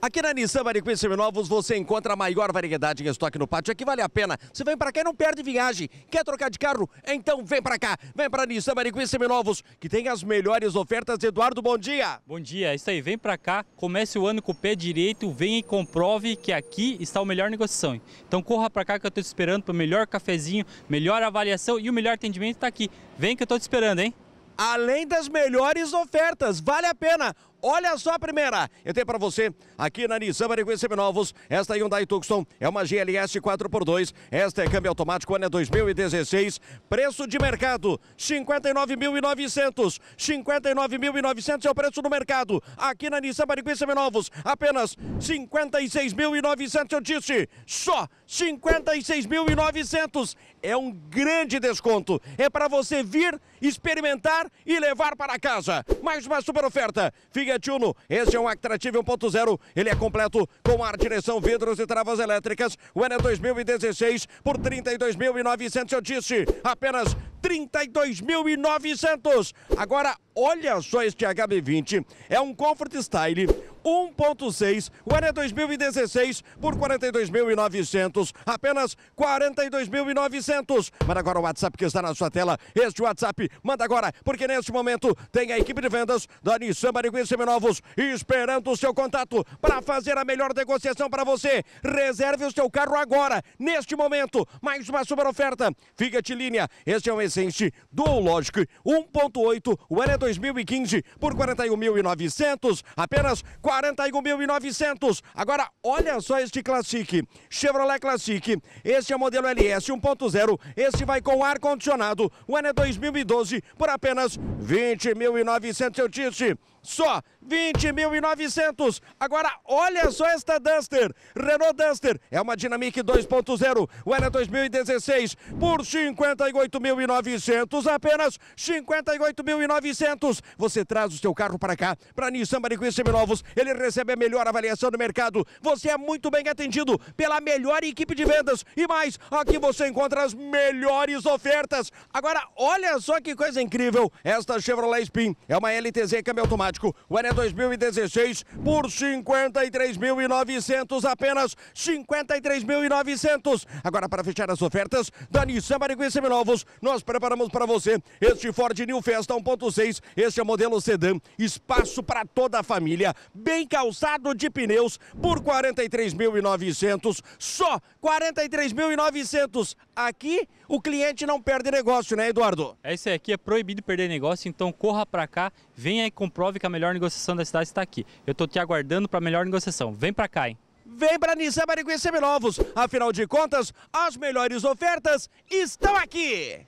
Aqui na Nissan Maricuí Seminovos você encontra a maior variedade em estoque no pátio. Aqui vale a pena. Você vem para cá e não perde viagem. Quer trocar de carro? Então vem para cá. Vem para Nissan Maricuí Seminovos, que tem as melhores ofertas. Eduardo, bom dia. Bom dia. É isso aí, vem para cá, comece o ano com o pé direito, vem e comprove que aqui está a melhor negociação. Então corra para cá que eu estou te esperando para o melhor cafezinho, melhor avaliação e o melhor atendimento está aqui. Vem que eu estou te esperando, hein? além das melhores ofertas. Vale a pena. Olha só a primeira. Eu tenho para você aqui na Nissan Maricunha Seminovos. Esta Hyundai Tucson é uma GLS 4x2. Esta é câmbio automático, ano é 2016. Preço de mercado, 59.900. 59.900 é o preço do mercado. Aqui na Nissan Maricunha Seminovos, apenas 56.900 eu disse. Só 56.900. É um grande desconto. É para você vir experimentar e levar para casa. Mais uma super oferta. Fiat Uno, este é um Actrative 1.0. Ele é completo com ar, direção, vidros e travas elétricas. O ano é 2016 por 32.900, eu disse. Apenas 32.900. Agora, olha só este HB20. É um Comfort Style, 1.6. O ano é 2016 por 42.900. Apenas 42.900. Manda agora o WhatsApp que está na sua tela. Este WhatsApp manda agora, porque neste momento tem a equipe de vendas da Nissan Barigui Seminovos esperando o seu contato para fazer a melhor negociação para você. Reserve o seu carro agora, neste momento. Mais uma super oferta. Fica de Linha. Este é um Essence Dual Logic 1.8. O ano é 2015 por 41.900. Apenas 40 41.900. Agora, olha só este Classic. Chevrolet Classic. Este é o modelo LS 1.0. Este vai com ar-condicionado. O ano é 2012 por apenas 20.900, eu disse só 20.900. Agora, olha só esta Duster. Renault Duster é uma Dynamic 2.0. O ela é 2016 por 58.900. Apenas 58.900. Você traz o seu carro para cá, para Nissan Bariquim Seminovos. Ele recebe a melhor avaliação do mercado. Você é muito bem atendido pela melhor equipe de vendas. E mais, aqui você encontra as melhores ofertas. Agora, olha só que coisa incrível. Esta Chevrolet Spin é uma LTZ câmbio automático Atlético. O ano é 2016 por 53.900, apenas 53.900. Agora, para fechar as ofertas da Nissan Mariguinha Seminovos, nós preparamos para você este Ford New Festa 1.6. Este é o modelo sedã, espaço para toda a família, bem calçado de pneus por 43.900, só 43.900. Aqui o cliente não perde negócio, né, Eduardo? é isso aqui é proibido perder negócio, então corra para cá, venha e comprove que a melhor negociação da cidade está aqui. Eu estou te aguardando para a melhor negociação. Vem para cá, hein? Vem para Nissan para conhecer Novos. Afinal de contas, as melhores ofertas estão aqui.